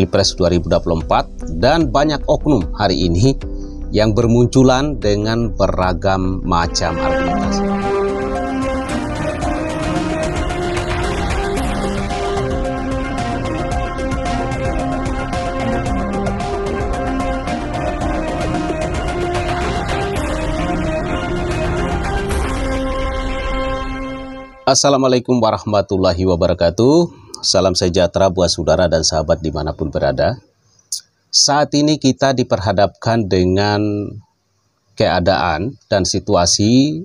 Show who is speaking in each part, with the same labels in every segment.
Speaker 1: Pilpres 2024 dan banyak oknum hari ini yang bermunculan dengan beragam macam argumentasi. Assalamualaikum warahmatullahi wabarakatuh salam sejahtera buat saudara dan sahabat dimanapun berada. Saat ini kita diperhadapkan dengan keadaan dan situasi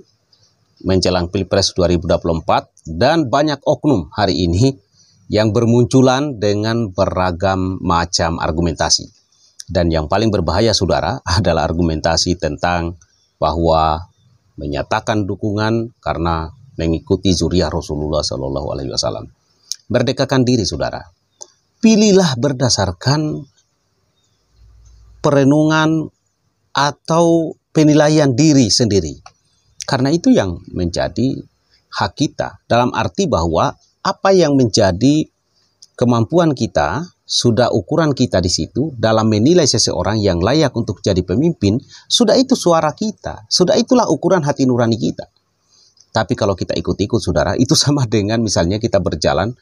Speaker 1: menjelang Pilpres 2024 dan banyak oknum hari ini yang bermunculan dengan beragam macam argumentasi. Dan yang paling berbahaya saudara adalah argumentasi tentang bahwa menyatakan dukungan karena mengikuti zuriat Rasulullah Shallallahu Alaihi Wasallam. Merdekakan diri, saudara. Pilihlah berdasarkan perenungan atau penilaian diri sendiri. Karena itu yang menjadi hak kita. Dalam arti bahwa apa yang menjadi kemampuan kita, sudah ukuran kita di situ dalam menilai seseorang yang layak untuk jadi pemimpin, sudah itu suara kita, sudah itulah ukuran hati nurani kita. Tapi kalau kita ikut-ikut saudara, itu sama dengan misalnya kita berjalan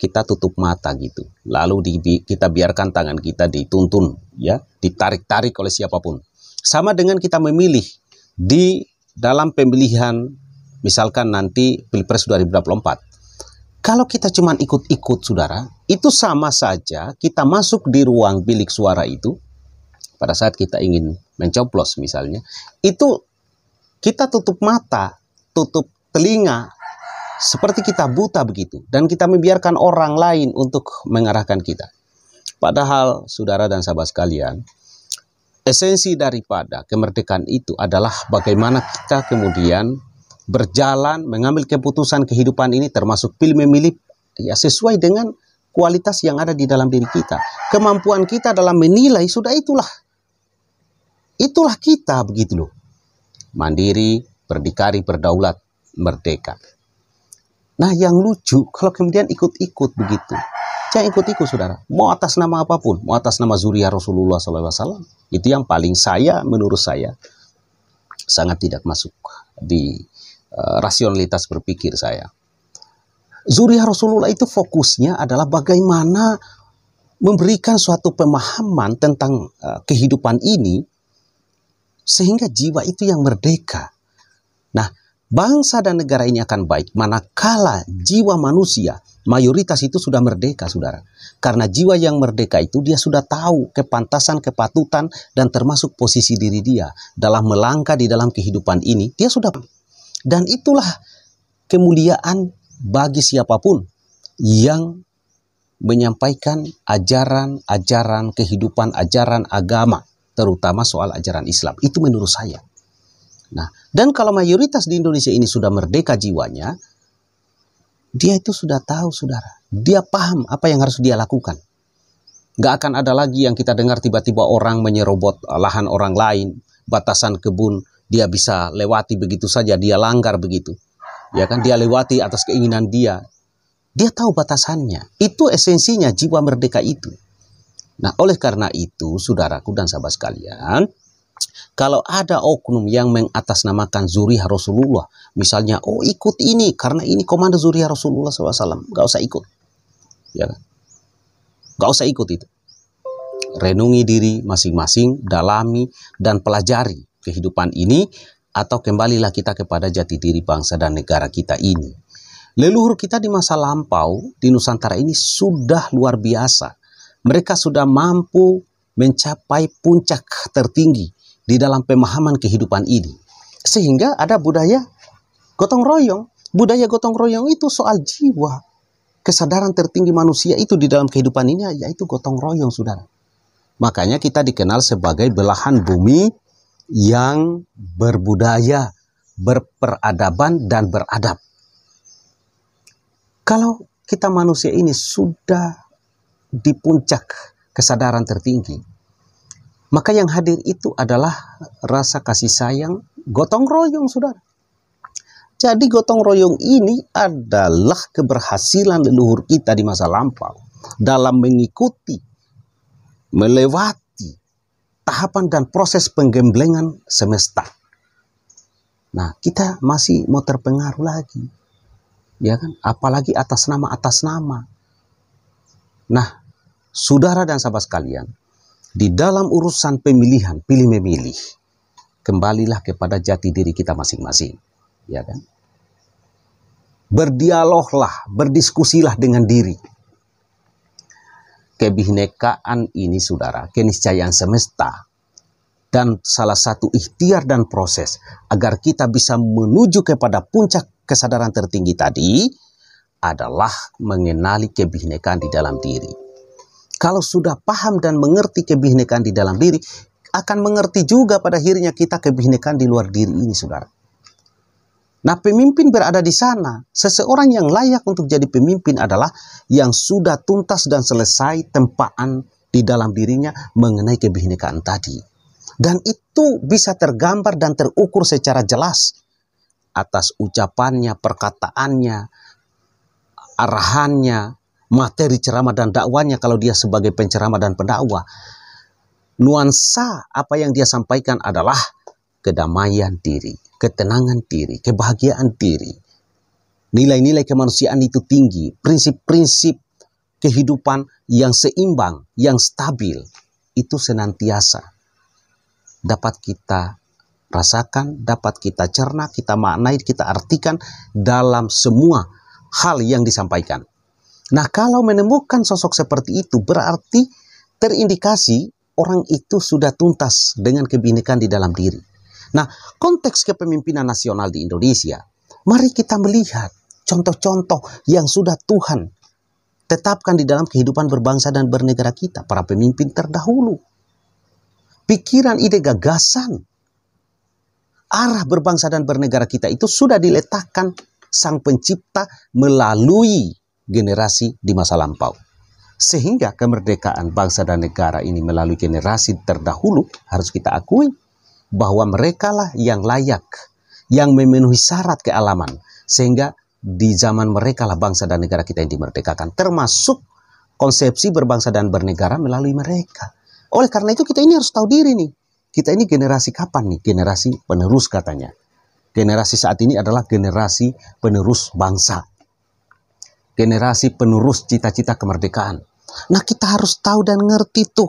Speaker 1: kita tutup mata gitu. Lalu di, kita biarkan tangan kita dituntun, ya, ditarik-tarik oleh siapapun. Sama dengan kita memilih di dalam pemilihan, misalkan nanti Pilpres 2024. Kalau kita cuma ikut-ikut, saudara, itu sama saja kita masuk di ruang bilik suara itu, pada saat kita ingin mencoplos misalnya, itu kita tutup mata, tutup telinga, seperti kita buta begitu dan kita membiarkan orang lain untuk mengarahkan kita. Padahal saudara dan sahabat sekalian, esensi daripada kemerdekaan itu adalah bagaimana kita kemudian berjalan mengambil keputusan kehidupan ini termasuk pilih memilih ya sesuai dengan kualitas yang ada di dalam diri kita. Kemampuan kita dalam menilai sudah itulah. Itulah kita begitu loh. Mandiri, berdikari, berdaulat, merdeka. Nah yang lucu kalau kemudian ikut-ikut begitu. Jangan ikut-ikut saudara. Mau atas nama apapun, mau atas nama zuriya Rasulullah SAW. Itu yang paling saya menurut saya sangat tidak masuk di uh, rasionalitas berpikir saya. Zuriya Rasulullah itu fokusnya adalah bagaimana memberikan suatu pemahaman tentang uh, kehidupan ini sehingga jiwa itu yang merdeka bangsa dan negara ini akan baik manakala jiwa manusia mayoritas itu sudah merdeka, saudara. Karena jiwa yang merdeka itu dia sudah tahu kepantasan, kepatutan, dan termasuk posisi diri dia dalam melangkah di dalam kehidupan ini. Dia sudah, dan itulah kemuliaan bagi siapapun yang menyampaikan ajaran-ajaran kehidupan, ajaran agama, terutama soal ajaran Islam. Itu menurut saya. Nah, dan kalau mayoritas di Indonesia ini sudah merdeka jiwanya, dia itu sudah tahu, saudara. Dia paham apa yang harus dia lakukan. Gak akan ada lagi yang kita dengar tiba-tiba orang menyerobot eh, lahan orang lain, batasan kebun, dia bisa lewati begitu saja, dia langgar begitu. Ya kan, dia lewati atas keinginan dia. Dia tahu batasannya. Itu esensinya jiwa merdeka itu. Nah, oleh karena itu, saudaraku dan sahabat sekalian, kalau ada oknum yang mengatasnamakan zuriah Rasulullah, misalnya, oh ikut ini karena ini komando zuriah Rasulullah SAW, nggak usah ikut, ya kan? Nggak usah ikut itu. Renungi diri masing-masing, dalami dan pelajari kehidupan ini atau kembalilah kita kepada jati diri bangsa dan negara kita ini. Leluhur kita di masa lampau di Nusantara ini sudah luar biasa. Mereka sudah mampu mencapai puncak tertinggi di dalam pemahaman kehidupan ini. Sehingga ada budaya gotong royong. Budaya gotong royong itu soal jiwa. Kesadaran tertinggi manusia itu di dalam kehidupan ini yaitu gotong royong, saudara. Makanya kita dikenal sebagai belahan bumi yang berbudaya, berperadaban, dan beradab. Kalau kita manusia ini sudah di puncak kesadaran tertinggi, maka yang hadir itu adalah rasa kasih sayang, gotong royong saudara. Jadi gotong royong ini adalah keberhasilan leluhur kita di masa lampau dalam mengikuti, melewati tahapan dan proses penggemblengan semesta. Nah, kita masih mau terpengaruh lagi. Ya kan? Apalagi atas nama atas nama. Nah, saudara dan sahabat sekalian, di dalam urusan pemilihan, pilih memilih, kembalilah kepada jati diri kita masing-masing, ya kan? Berdialoglah, berdiskusilah dengan diri. Kebinekaan ini, saudara, keniscayaan semesta dan salah satu ikhtiar dan proses agar kita bisa menuju kepada puncak kesadaran tertinggi tadi adalah mengenali kebinekaan di dalam diri. Kalau sudah paham dan mengerti kebinekaan di dalam diri, akan mengerti juga pada akhirnya kita kebinekaan di luar diri ini, saudara. Nah, pemimpin berada di sana. Seseorang yang layak untuk jadi pemimpin adalah yang sudah tuntas dan selesai tempaan di dalam dirinya mengenai kebinekaan tadi. Dan itu bisa tergambar dan terukur secara jelas atas ucapannya, perkataannya, arahannya, materi ceramah dan dakwanya kalau dia sebagai penceramah dan pendakwah. Nuansa apa yang dia sampaikan adalah kedamaian diri, ketenangan diri, kebahagiaan diri. Nilai-nilai kemanusiaan itu tinggi, prinsip-prinsip kehidupan yang seimbang, yang stabil, itu senantiasa dapat kita rasakan, dapat kita cerna, kita maknai, kita artikan dalam semua hal yang disampaikan. Nah, kalau menemukan sosok seperti itu berarti terindikasi orang itu sudah tuntas dengan kebinekaan di dalam diri. Nah, konteks kepemimpinan nasional di Indonesia, mari kita melihat contoh-contoh yang sudah Tuhan tetapkan di dalam kehidupan berbangsa dan bernegara kita, para pemimpin terdahulu. Pikiran, ide, gagasan, arah berbangsa dan bernegara kita itu sudah diletakkan sang pencipta melalui generasi di masa lampau. Sehingga kemerdekaan bangsa dan negara ini melalui generasi terdahulu harus kita akui bahwa merekalah yang layak, yang memenuhi syarat kealaman. Sehingga di zaman merekalah bangsa dan negara kita yang dimerdekakan. Termasuk konsepsi berbangsa dan bernegara melalui mereka. Oleh karena itu kita ini harus tahu diri nih. Kita ini generasi kapan nih? Generasi penerus katanya. Generasi saat ini adalah generasi penerus bangsa generasi penerus cita-cita kemerdekaan. Nah, kita harus tahu dan ngerti tuh.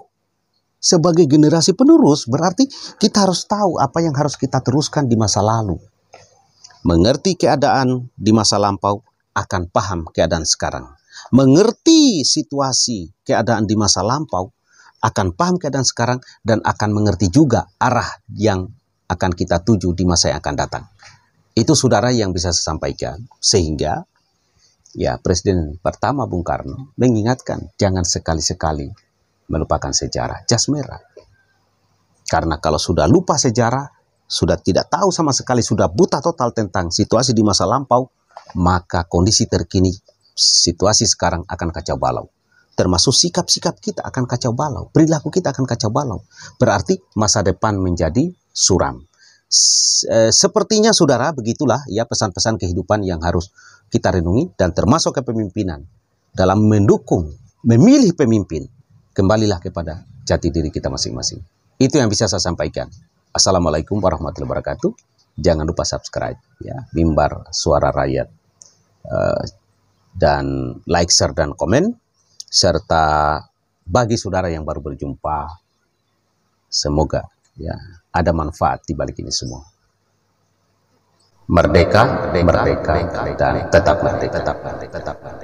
Speaker 1: Sebagai generasi penerus berarti kita harus tahu apa yang harus kita teruskan di masa lalu. Mengerti keadaan di masa lampau akan paham keadaan sekarang. Mengerti situasi keadaan di masa lampau akan paham keadaan sekarang dan akan mengerti juga arah yang akan kita tuju di masa yang akan datang. Itu saudara yang bisa saya sampaikan sehingga ya Presiden pertama Bung Karno mengingatkan jangan sekali-sekali melupakan sejarah. Jas merah. Karena kalau sudah lupa sejarah, sudah tidak tahu sama sekali, sudah buta total tentang situasi di masa lampau, maka kondisi terkini situasi sekarang akan kacau balau. Termasuk sikap-sikap kita akan kacau balau, perilaku kita akan kacau balau. Berarti masa depan menjadi suram. Eh, sepertinya saudara begitulah ya pesan-pesan kehidupan yang harus kita renungi dan termasuk kepemimpinan dalam mendukung memilih pemimpin kembalilah kepada jati diri kita masing-masing itu yang bisa saya sampaikan assalamualaikum warahmatullahi wabarakatuh jangan lupa subscribe ya mimbar suara rakyat uh, dan like share dan komen serta bagi saudara yang baru berjumpa semoga ya ada manfaat di balik ini semua merdeka merdeka, merdeka merdeka dan tetap merdeka tetap merdeka, tetap merdeka.